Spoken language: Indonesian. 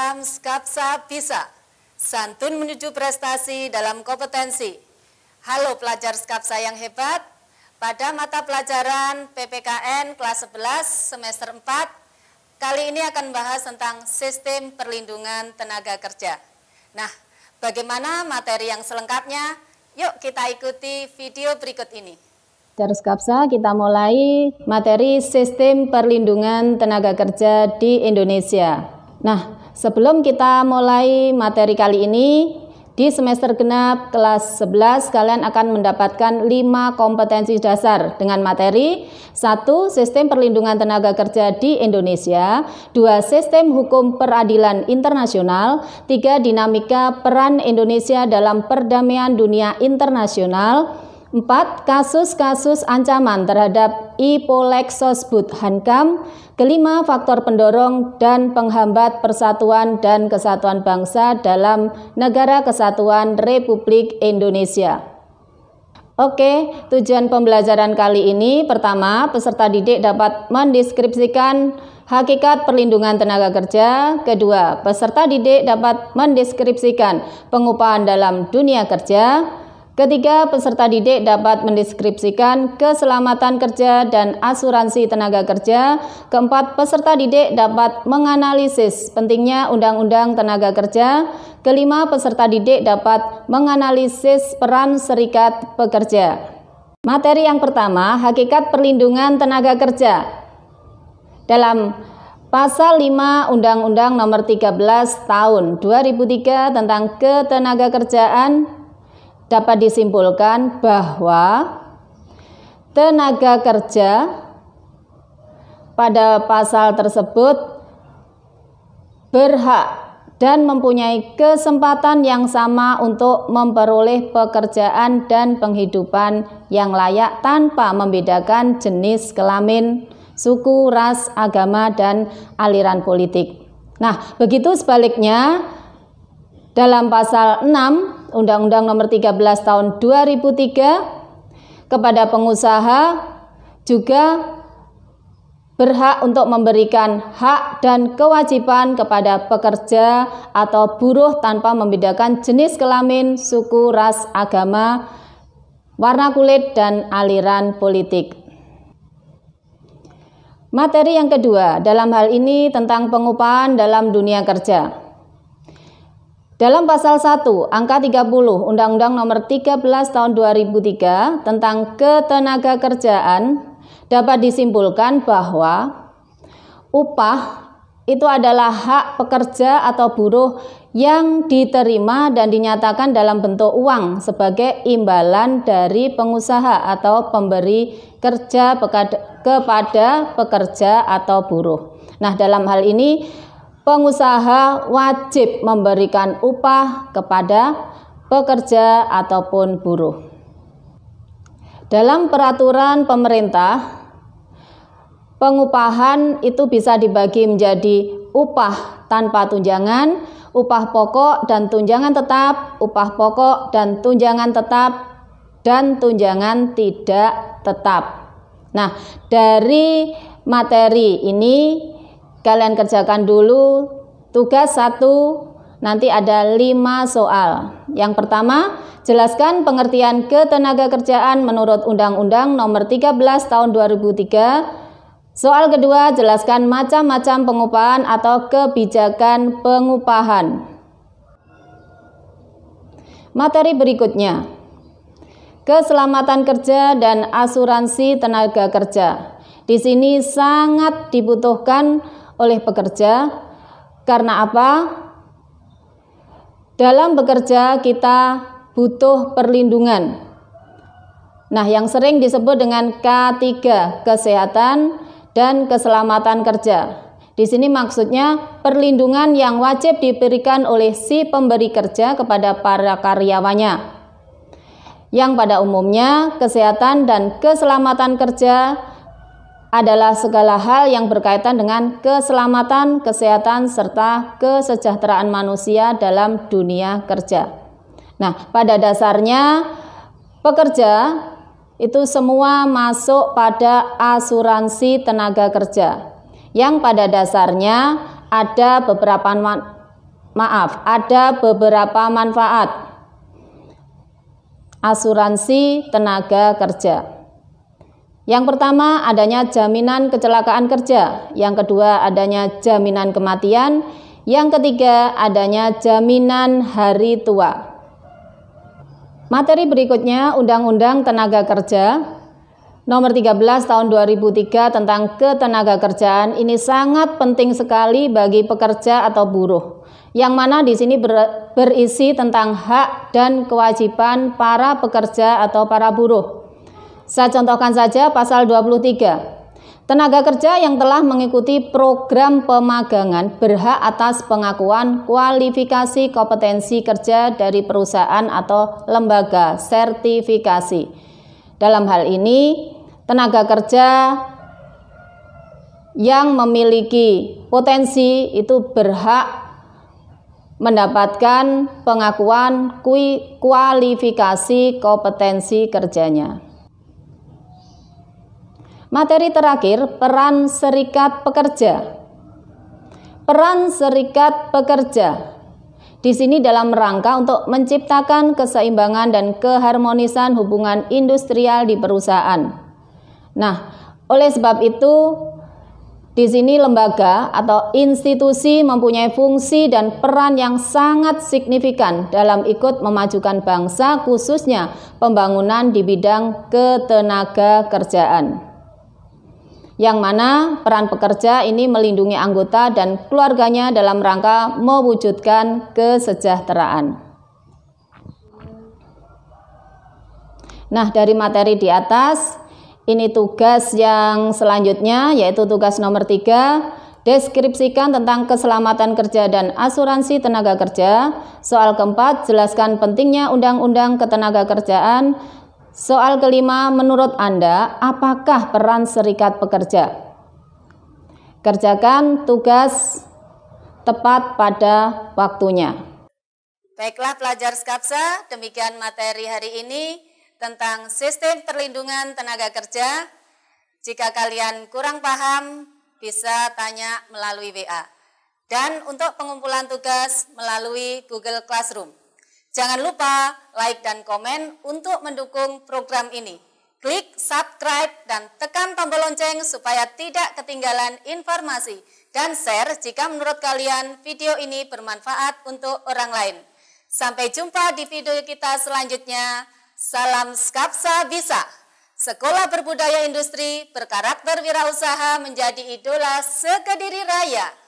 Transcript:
dalam Skapsa Pisa. Santun menuju prestasi dalam kompetensi. Halo pelajar Skapsa yang hebat. Pada mata pelajaran PPKN kelas 11 semester 4, kali ini akan bahas tentang sistem perlindungan tenaga kerja. Nah, bagaimana materi yang selengkapnya? Yuk kita ikuti video berikut ini. Terus Kapsa, kita mulai materi sistem perlindungan tenaga kerja di Indonesia. Nah, sebelum kita mulai materi kali ini, di semester genap kelas 11 kalian akan mendapatkan 5 kompetensi dasar dengan materi 1. Sistem perlindungan tenaga kerja di Indonesia 2. Sistem hukum peradilan internasional 3. Dinamika peran Indonesia dalam perdamaian dunia internasional 4. Kasus-kasus ancaman terhadap Ipolexos Budhankam. Kelima, faktor pendorong dan penghambat persatuan dan kesatuan bangsa dalam Negara Kesatuan Republik Indonesia. Oke, tujuan pembelajaran kali ini pertama, peserta didik dapat mendeskripsikan hakikat perlindungan tenaga kerja. Kedua, peserta didik dapat mendeskripsikan pengupahan dalam dunia kerja. Ketiga, peserta didik dapat mendeskripsikan keselamatan kerja dan asuransi tenaga kerja. Keempat, peserta didik dapat menganalisis pentingnya undang-undang tenaga kerja. Kelima, peserta didik dapat menganalisis peran serikat pekerja. Materi yang pertama, hakikat perlindungan tenaga kerja. Dalam Pasal 5 Undang-Undang Nomor 13 Tahun 2003 tentang Ketenaga Kerjaan dapat disimpulkan bahwa tenaga kerja pada pasal tersebut berhak dan mempunyai kesempatan yang sama untuk memperoleh pekerjaan dan penghidupan yang layak tanpa membedakan jenis kelamin, suku, ras, agama, dan aliran politik. Nah, begitu sebaliknya dalam pasal 6 Undang-Undang Nomor 13 Tahun 2003 kepada pengusaha juga berhak untuk memberikan hak dan kewajiban kepada pekerja atau buruh tanpa membedakan jenis kelamin, suku, ras, agama, warna kulit, dan aliran politik. Materi yang kedua dalam hal ini tentang pengupahan dalam dunia kerja. Dalam pasal 1, angka 30 Undang-Undang Nomor 13 Tahun 2003 tentang ketenaga kerjaan dapat disimpulkan bahwa upah itu adalah hak pekerja atau buruh yang diterima dan dinyatakan dalam bentuk uang sebagai imbalan dari pengusaha atau pemberi kerja kepada pekerja atau buruh. Nah, dalam hal ini pengusaha wajib memberikan upah kepada pekerja ataupun buruh. Dalam peraturan pemerintah, pengupahan itu bisa dibagi menjadi upah tanpa tunjangan, upah pokok dan tunjangan tetap, upah pokok dan tunjangan tetap, dan tunjangan tidak tetap. Nah, dari materi ini Kalian kerjakan dulu tugas satu, nanti ada lima soal. Yang pertama, jelaskan pengertian ketenaga kerjaan menurut Undang-Undang Nomor 13 Tahun 2003 Soal kedua, jelaskan macam-macam pengupahan atau kebijakan pengupahan. Materi berikutnya. Keselamatan kerja dan asuransi tenaga kerja. Di sini sangat dibutuhkan oleh pekerja. Karena apa? Dalam bekerja kita butuh perlindungan. Nah, yang sering disebut dengan K3, kesehatan dan keselamatan kerja. Di sini maksudnya perlindungan yang wajib diberikan oleh si pemberi kerja kepada para karyawannya. Yang pada umumnya kesehatan dan keselamatan kerja adalah segala hal yang berkaitan dengan keselamatan, kesehatan, serta kesejahteraan manusia dalam dunia kerja. Nah, pada dasarnya pekerja itu semua masuk pada asuransi tenaga kerja yang pada dasarnya ada beberapa maaf, ada beberapa manfaat asuransi tenaga kerja. Yang pertama, adanya jaminan kecelakaan kerja. Yang kedua, adanya jaminan kematian. Yang ketiga, adanya jaminan hari tua. Materi berikutnya Undang-Undang Tenaga Kerja Nomor 13 tahun 2003 tentang ketenaga kerjaan ini sangat penting sekali bagi pekerja atau buruh. Yang mana di sini berisi tentang hak dan kewajiban para pekerja atau para buruh. Saya contohkan saja pasal 23. Tenaga kerja yang telah mengikuti program pemagangan berhak atas pengakuan kualifikasi kompetensi kerja dari perusahaan atau lembaga sertifikasi. Dalam hal ini, tenaga kerja yang memiliki potensi itu berhak mendapatkan pengakuan kualifikasi kompetensi kerjanya. Materi terakhir, peran serikat pekerja. Peran serikat pekerja. Di sini dalam rangka untuk menciptakan keseimbangan dan keharmonisan hubungan industrial di perusahaan. Nah, oleh sebab itu di sini lembaga atau institusi mempunyai fungsi dan peran yang sangat signifikan dalam ikut memajukan bangsa khususnya pembangunan di bidang ketenaga kerjaan yang mana peran pekerja ini melindungi anggota dan keluarganya dalam rangka mewujudkan kesejahteraan. Nah, dari materi di atas, ini tugas yang selanjutnya yaitu tugas nomor tiga, deskripsikan tentang keselamatan kerja dan asuransi tenaga kerja. Soal keempat, jelaskan pentingnya undang-undang ketenaga kerjaan Soal kelima, menurut Anda, apakah peran serikat pekerja? Kerjakan tugas tepat pada waktunya. Baiklah pelajar Skapsa, demikian materi hari ini tentang sistem perlindungan tenaga kerja. Jika kalian kurang paham, bisa tanya melalui WA. Dan untuk pengumpulan tugas melalui Google Classroom. Jangan lupa like dan komen untuk mendukung program ini. Klik subscribe dan tekan tombol lonceng supaya tidak ketinggalan informasi dan share jika menurut kalian video ini bermanfaat untuk orang lain. Sampai jumpa di video kita selanjutnya. Salam Skapsa Bisa. Sekolah Berbudaya Industri berkarakter wirausaha menjadi idola sekediri raya.